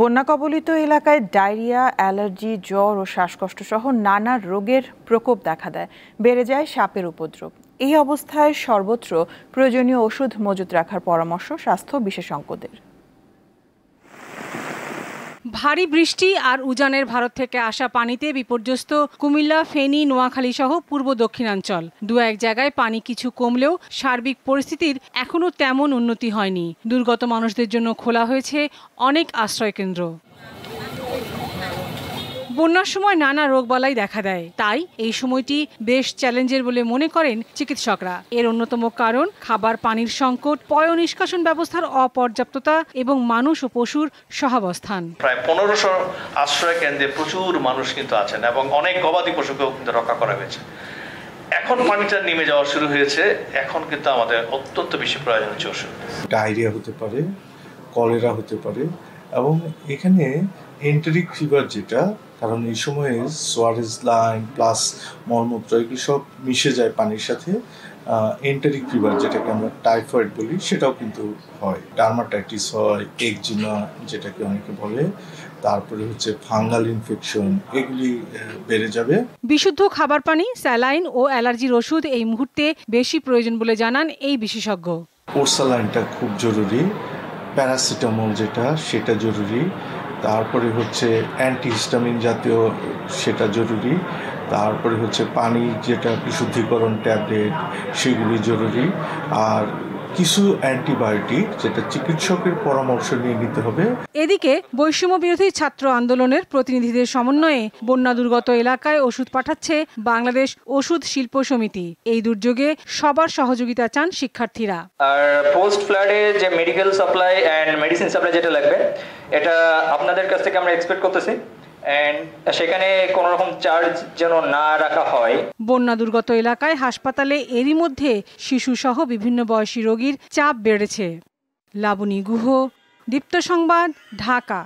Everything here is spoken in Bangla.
বন্যা কবলিত এলাকায় ডায়রিয়া অ্যালার্জি জ্বর ও শ্বাসকষ্ট সহ নানা রোগের প্রকোপ দেখা দেয় বেড়ে যায় সাপের উপদ্রব এই অবস্থায় সর্বত্র প্রয়োজনীয় ওষুধ মজুত রাখার পরামর্শ স্বাস্থ্য বিশেষজ্ঞদের ভারী বৃষ্টি আর উজানের ভারত থেকে আসা পানিতে বিপর্যস্ত কুমিল্লা ফেনী নোয়াখালী সহ পূর্ব দক্ষিণাঞ্চল দু এক জায়গায় পানি কিছু কমলেও সার্বিক পরিস্থিতির এখনও তেমন উন্নতি হয়নি দুর্গত মানুষদের জন্য খোলা হয়েছে অনেক আশ্রয়কেন্দ্র বন্যার সময় নানা রোগবালাই দেখা দেয় তাই এই সময়টি বেশ চ্যালেঞ্জের বলে মনে করেন চিকিৎসকরা এর অন্যতম কারণ খাবার পানির সংকট পয় নিষ্কাশন ব্যবস্থার অপর্যাপ্ততা এবং মানুষ ও পশুর সহাবস্থান প্রায় পনেরোশো আশ্রয় কেন্দ্রে প্রচুর মানুষ কিন্তু আছেন এবং অনেক গবাদি পশুকেও কিন্তু রক্ষা করা হয়েছে এখন পানিটা নেমে যাওয়া শুরু হয়েছে এখন কিন্তু আমাদের অত্যন্ত বেশি প্রয়োজন হচ্ছে ওষুধ ডায়রিয়া হতে পারে কলেরা হতে পারে এবং এখানে এন্ট্রি ফিভার যেটা কারণ এই সময়ে সোয়ারেজ লাইন প্লাস মলমূত্র এগুলো সব মিশে যায় পানির সাথে এন্টারিক ফিভার যেটাকে আমরা টাইফয়েড বলি সেটাও কিন্তু হয় ডার্মাটাইটিস হয় একজিমা যেটাকে অনেকে বলে তারপরে হচ্ছে ফাঙ্গাল ইনফেকশন এগুলি বেড়ে যাবে বিশুদ্ধ খাবার পানি স্যালাইন ও অ্যালার্জির ওষুধ এই মুহূর্তে বেশি প্রয়োজন বলে জানান এই বিশেষজ্ঞ ওরসালাইনটা খুব জরুরি প্যারাসিটামল যেটা সেটা জরুরি তারপরে হচ্ছে অ্যান্টিহিস্টামিন জাতীয় সেটা জরুরি তারপরে হচ্ছে পানি যেটা বিশুদ্ধিকরণ ট্যাবলেট সেগুলি জরুরি আর কিছু অ্যান্টিবায়োটিক যেটা চিকিৎসকের পরামর্শ নিয়ে নিতে হবে এদিকে বৈষম্য বিরোধী ছাত্র আন্দোলনের প্রতিনিধিদের সমন্বয়ে বন্যা দুর্গত এলাকায় ওষুধ পাঠাচ্ছে বাংলাদেশ ওষুধ শিল্প সমিতি এই দুর্যোগে সবার সহযোগিতা চান শিক্ষার্থীরা আর পোস্ট ফ্লাডে যে medical supply and medicine supply যেটা লাগবে এটা আপনাদের কাছ থেকে আমরা এক্সপেক্ট করতেছি সেখানে কোনো চার্জ না হয় বন্যা দুর্গত এলাকায় হাসপাতালে এরই মধ্যে শিশুসহ বিভিন্ন বয়সী রোগীর চাপ বেড়েছে লাবণী গুহ দীপ্ত সংবাদ ঢাকা